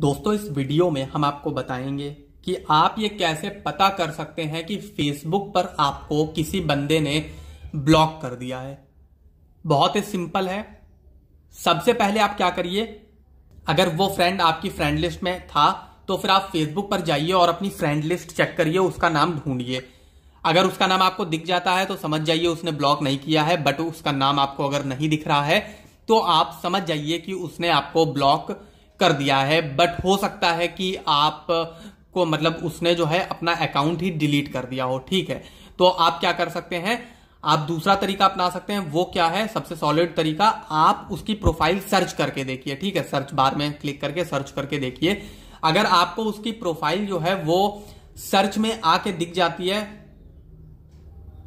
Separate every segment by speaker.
Speaker 1: दोस्तों इस वीडियो में हम आपको बताएंगे कि आप ये कैसे पता कर सकते हैं कि फेसबुक पर आपको किसी बंदे ने ब्लॉक कर दिया है बहुत ही सिंपल है सबसे पहले आप क्या करिए अगर वो फ्रेंड आपकी फ्रेंड लिस्ट में था तो फिर आप फेसबुक पर जाइए और अपनी फ्रेंड लिस्ट चेक करिए उसका नाम ढूंढिए अगर उसका नाम आपको दिख जाता है तो समझ जाइए उसने ब्लॉक नहीं किया है बट उसका नाम आपको अगर नहीं दिख रहा है तो आप समझ जाइए कि उसने आपको ब्लॉक कर दिया है बट हो सकता है कि आप को मतलब उसने जो है अपना अकाउंट ही डिलीट कर दिया हो ठीक है तो आप क्या कर सकते हैं आप दूसरा तरीका अपना सकते हैं वो क्या है सबसे सॉलिड तरीका आप उसकी प्रोफाइल सर्च करके देखिए ठीक है सर्च बार में क्लिक करके सर्च करके देखिए अगर आपको उसकी प्रोफाइल जो है वो सर्च में आके दिख जाती है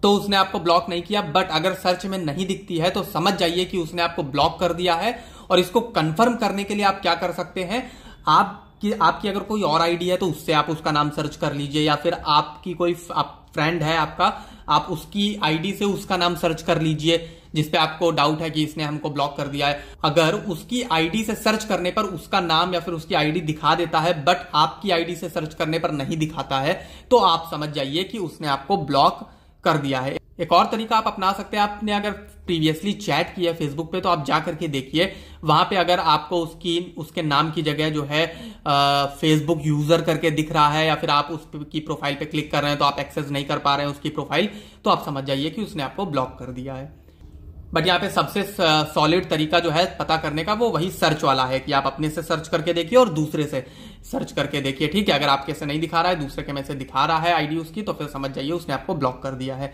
Speaker 1: तो उसने आपको ब्लॉक नहीं किया बट अगर सर्च में नहीं दिखती है तो समझ जाइए कि उसने आपको ब्लॉक कर दिया है और इसको कंफर्म करने के लिए आप क्या कर सकते हैं आप कि आपकी अगर कोई और आईडी है तो उससे आप उसका नाम सर्च कर लीजिए या फिर आपकी कोई आप फ्रेंड है आपका आप उसकी आईडी से उसका नाम सर्च कर लीजिए जिसपे आपको डाउट है कि इसने हमको ब्लॉक कर दिया है अगर उसकी आईडी से सर्च करने पर उसका नाम या फिर उसकी आईडी दिखा देता है बट आपकी आईडी से सर्च करने पर नहीं दिखाता है तो आप समझ जाइए कि उसने आपको ब्लॉक कर दिया है एक और तरीका आप अपना सकते हैं आपने अगर प्रीवियसली चैट किया फेसबुक पे तो आप जा करके देखिए वहां पे अगर आपको उसकी उसके नाम की जगह जो है फेसबुक यूजर करके दिख रहा है या फिर आप उसकी प्रोफाइल पे क्लिक कर रहे हैं तो आप एक्सेस नहीं कर पा रहे हैं उसकी प्रोफाइल तो आप समझ जाइए कि उसने आपको ब्लॉक कर दिया है बट यहाँ पे सबसे सॉलिड तरीका जो है पता करने का वो वही सर्च वाला है कि आप अपने से सर्च करके देखिए और दूसरे से सर्च करके देखिए ठीक है अगर आपके से नहीं दिखा रहा है दूसरे के में से दिखा रहा है आईडी उसकी तो फिर समझ जाइए उसने आपको ब्लॉक कर दिया है